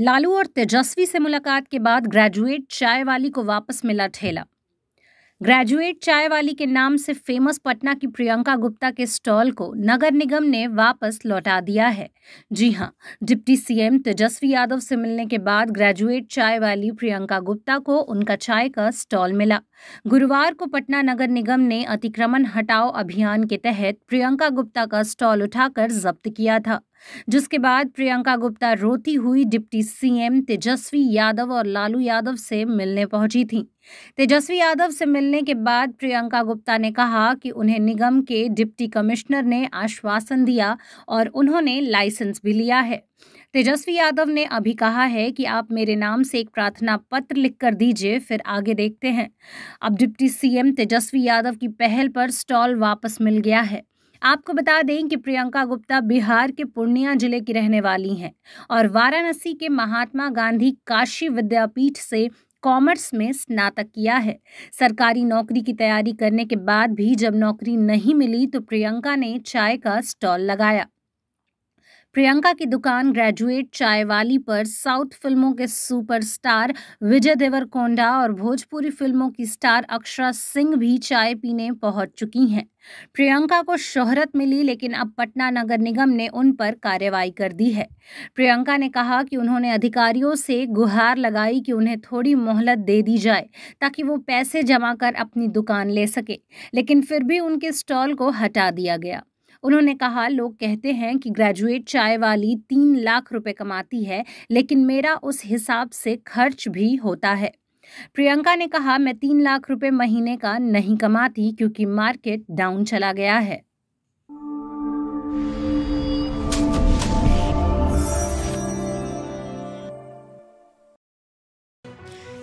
लालू और तेजस्वी से मुलाकात के बाद ग्रेजुएट चाय वाली को वापस मिला ठेला ग्रेजुएट चाय वाली के नाम से फेमस पटना की प्रियंका गुप्ता के स्टॉल को नगर निगम ने वापस लौटा दिया है जी हां डिप्टी सीएम तेजस्वी यादव से मिलने के बाद ग्रेजुएट चाय वाली प्रियंका गुप्ता को उनका चाय का स्टॉल मिला गुरुवार को पटना नगर निगम ने अतिक्रमण हटाओ अभियान के तहत प्रियंका गुप्ता का स्टॉल उठाकर जब्त किया था जिसके बाद प्रियंका गुप्ता रोती हुई डिप्टी सीएम तेजस्वी यादव और लालू यादव से मिलने पहुंची थी तेजस्वी यादव से मिलने के बाद प्रियंका गुप्ता ने कहा कि उन्हें निगम के डिप्टी कमिश्नर ने आश्वासन दिया और उन्होंने लाइसेंस भी लिया है तेजस्वी यादव ने अभी कहा है कि आप मेरे नाम से एक प्रार्थना पत्र लिख कर दीजिए फिर आगे देखते हैं अब डिप्टी सीएम तेजस्वी यादव की पहल पर स्टॉल वापस मिल गया है आपको बता दें कि प्रियंका गुप्ता बिहार के पूर्णिया जिले की रहने वाली हैं और वाराणसी के महात्मा गांधी काशी विद्यापीठ से कॉमर्स में स्नातक किया है सरकारी नौकरी की तैयारी करने के बाद भी जब नौकरी नहीं मिली तो प्रियंका ने चाय का स्टॉल लगाया प्रियंका की दुकान ग्रेजुएट चाय वाली पर साउथ फिल्मों के सुपरस्टार विजय देवरकोंडा और भोजपुरी फिल्मों की स्टार अक्षरा सिंह भी चाय पीने पहुंच चुकी हैं प्रियंका को शोहरत मिली लेकिन अब पटना नगर निगम ने उन पर कार्रवाई कर दी है प्रियंका ने कहा कि उन्होंने अधिकारियों से गुहार लगाई कि उन्हें थोड़ी मोहलत दे दी जाए ताकि वो पैसे जमा कर अपनी दुकान ले सके लेकिन फिर भी उनके स्टॉल को हटा दिया गया उन्होंने कहा लोग कहते हैं कि ग्रेजुएट चाय वाली तीन लाख रुपए कमाती है लेकिन मेरा उस हिसाब से खर्च भी होता है प्रियंका ने कहा मैं तीन लाख रुपए महीने का नहीं कमाती क्योंकि मार्केट डाउन चला गया है